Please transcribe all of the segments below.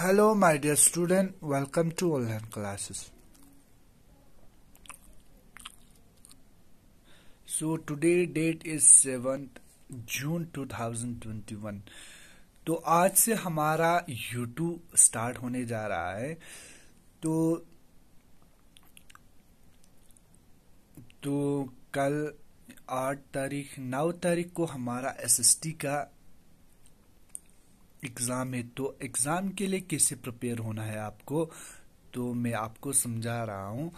Hello my dear student, welcome to online classes. So today date is 7th June 2021. तो आज से हमारा YouTube start होने जा रहा है तो तो कल आठ तारीख नौ तारीख को हमारा एसएसटी का एग्ज़ाम है तो एग्ज़ाम के लिए कैसे प्रिपेयर होना है आपको तो मैं आपको समझा रहा हूँ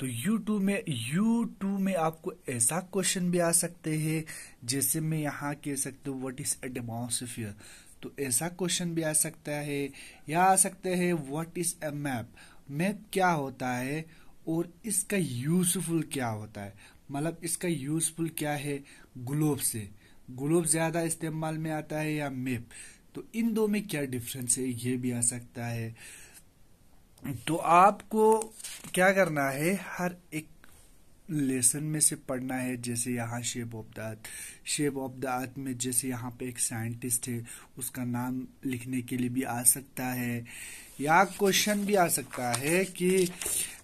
तो यूट्यूब में यू में आपको ऐसा क्वेश्चन भी आ सकते हैं जैसे मैं यहाँ कह सकता हूँ व्हाट इज़ अ डेमोसफियर तो ऐसा क्वेश्चन भी आ सकता है या आ सकते हैं what is a map map क्या होता है और इसका यूजफुल क्या होता है मतलब इसका यूजफुल क्या है ग्लोब से ग्लोब ज़्यादा इस्तेमाल में आता है या मैप तो इन दो में क्या डिफरेंस है ये भी आ सकता है तो आपको क्या करना है हर एक लेसन में से पढ़ना है जैसे यहाँ shape of the earth shape of the earth में जैसे यहाँ पे एक साइंटिस्ट है उसका नाम लिखने के लिए भी आ सकता है या क्वेश्चन भी आ सकता है कि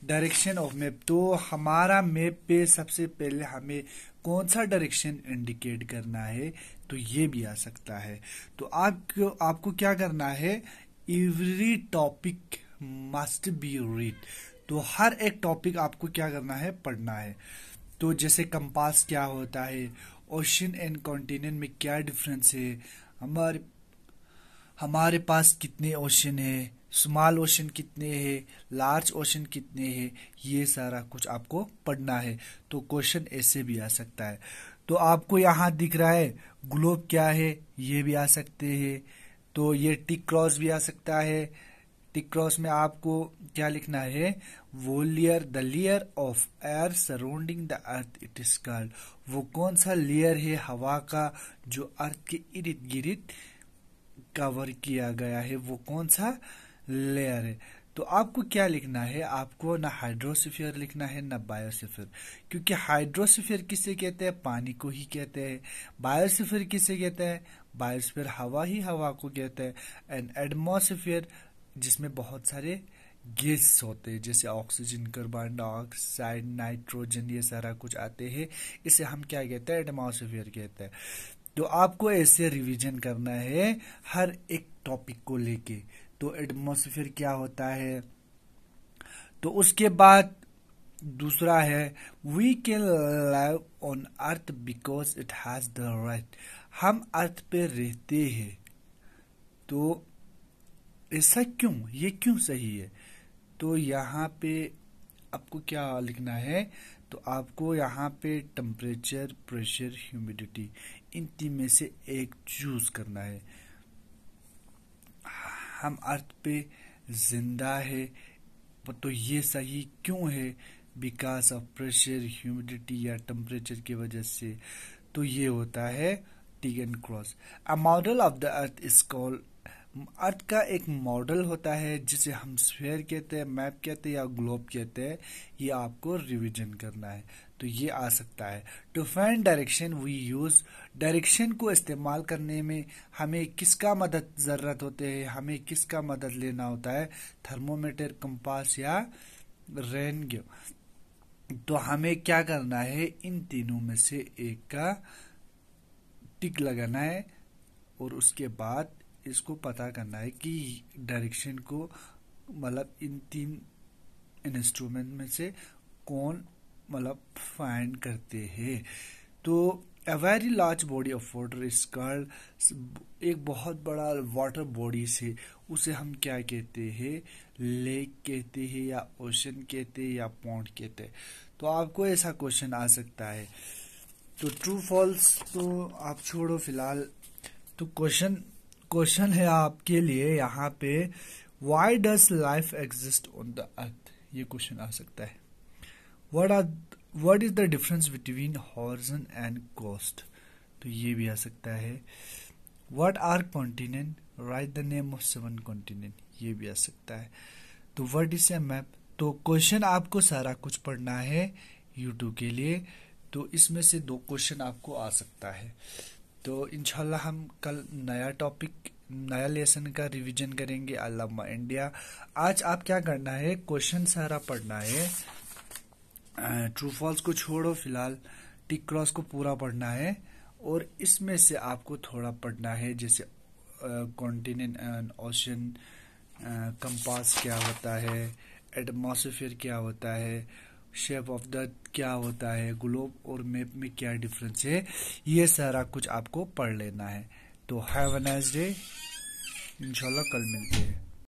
डायरेक्शन ऑफ मैप तो हमारा मैप पे सबसे पहले हमें कौन सा डायरेक्शन इंडिकेट करना है तो ये भी आ सकता है तो आप आपको क्या करना है every topic must be read तो हर एक टॉपिक आपको क्या करना है पढ़ना है तो जैसे कंपास क्या होता है ओशन एंड कॉन्टिनेंट में क्या डिफरेंस है हमारे हमारे पास कितने ओशन है स्मॉल ओशन कितने हैं लार्ज ओशन कितने हैं ये सारा कुछ आपको पढ़ना है तो क्वेश्चन ऐसे भी आ सकता है तो आपको यहाँ दिख रहा है ग्लोब क्या है ये भी आ सकते हैं तो ये टिक क्रॉस भी आ सकता है टिक क्रॉस में आपको क्या लिखना है वो layer the layer of air surrounding the earth it is called वो कौन सा लेयर है हवा का जो अर्थ के इर्द गिर्द कवर किया गया है वो कौन सा लेयर है तो आपको क्या लिखना है आपको ना हाइड्रोसिफियर लिखना है ना बायोसिफियर क्योंकि हाइड्रोसिफियर किसे कहते हैं पानी को ही कहते हैं बायोसिफियर किसे कहते हैं बायोस्फीयर हवा ही हवा को कहते हैं एंड एटमोसफियर जिसमें बहुत सारे गैस होते हैं जैसे ऑक्सीजन कार्बन डाइऑक्साइड नाइट्रोजन ये सारा कुछ आते हैं इसे हम क्या कहते हैं एटमोसफियर कहते हैं तो आपको ऐसे रिवीजन करना है हर एक टॉपिक को लेके तो एटमोसफियर क्या होता है तो उसके बाद दूसरा है we can live on earth because it has the right हम अर्थ पे रहते हैं तो ऐसा क्यों ये क्यों सही है तो यहाँ पे आपको क्या लिखना है तो आपको यहाँ पे टम्परेचर प्रेशर ह्यूमिडिटी इन तीन में से एक चूज करना है हम अर्थ पे जिंदा है तो ये सही क्यों है बिकॉज ऑफ प्रेशर ह्यूमिडिटी या टम्परेचर की वजह से तो ये होता है T and cross a model of the earth is called earth का एक मॉडल होता है जिसे हम स्फेयर कहते हैं मैप कहते हैं या ग्लोब कहते हैं ये आपको रिवीजन करना है तो ये आ सकता है to find direction we use direction को इस्तेमाल करने में हमें किसका मदद ज़रूरत होते है हमें किसका मदद लेना होता है थर्मोमीटर कंपास या रेनग तो हमें क्या करना है इन तीनों में से एक का टिक लगाना है और उसके बाद इसको पता करना है कि डायरेक्शन को मतलब इन तीन इंस्ट्रूमेंट में से कौन मतलब फाइंड करते हैं तो a very large body of water is called एक बहुत बड़ा वाटर बॉडी से उसे हम क्या कहते हैं लेक कहते हैं या ओशन कहते हैं या पॉन्ड कहते हैं तो आपको ऐसा क्वेश्चन आ सकता है तो ट्रू फॉल्स तो आप छोड़ो फिलहाल तो क्वेश्चन क्वेश्चन है आपके लिए यहाँ पे why does life exist on the earth ये क्वेश्चन आ सकता है what are what is the difference between horizon and coast तो ये भी आ सकता है what are continent right the name of seven continent ये भी आ सकता है तो वट इज ए मैप तो क्वेश्चन आपको सारा कुछ पढ़ना है यूट्यूब के लिए तो इसमें से दो क्वेश्चन आपको आ सकता है तो इन हम कल नया टॉपिक नया लेसन का रिवीजन करेंगे अलामा इंडिया आज आप क्या करना है क्वेश्चन सारा पढ़ना है ट्रू फॉल्स को छोड़ो फिलहाल टिक क्रॉस को पूरा पढ़ना है और इसमें से आपको थोड़ा पढ़ना है जैसे कॉन्टिनेंट एंड ओशन कंपास क्या होता है एटमोसफियर क्या होता है शेप ऑफ द क्या होता है ग्लोब और मैप में क्या डिफरेंस है ये सारा कुछ आपको पढ़ लेना है तो हैव अ नाइस डे इंशाल्लाह कल मिलते हैं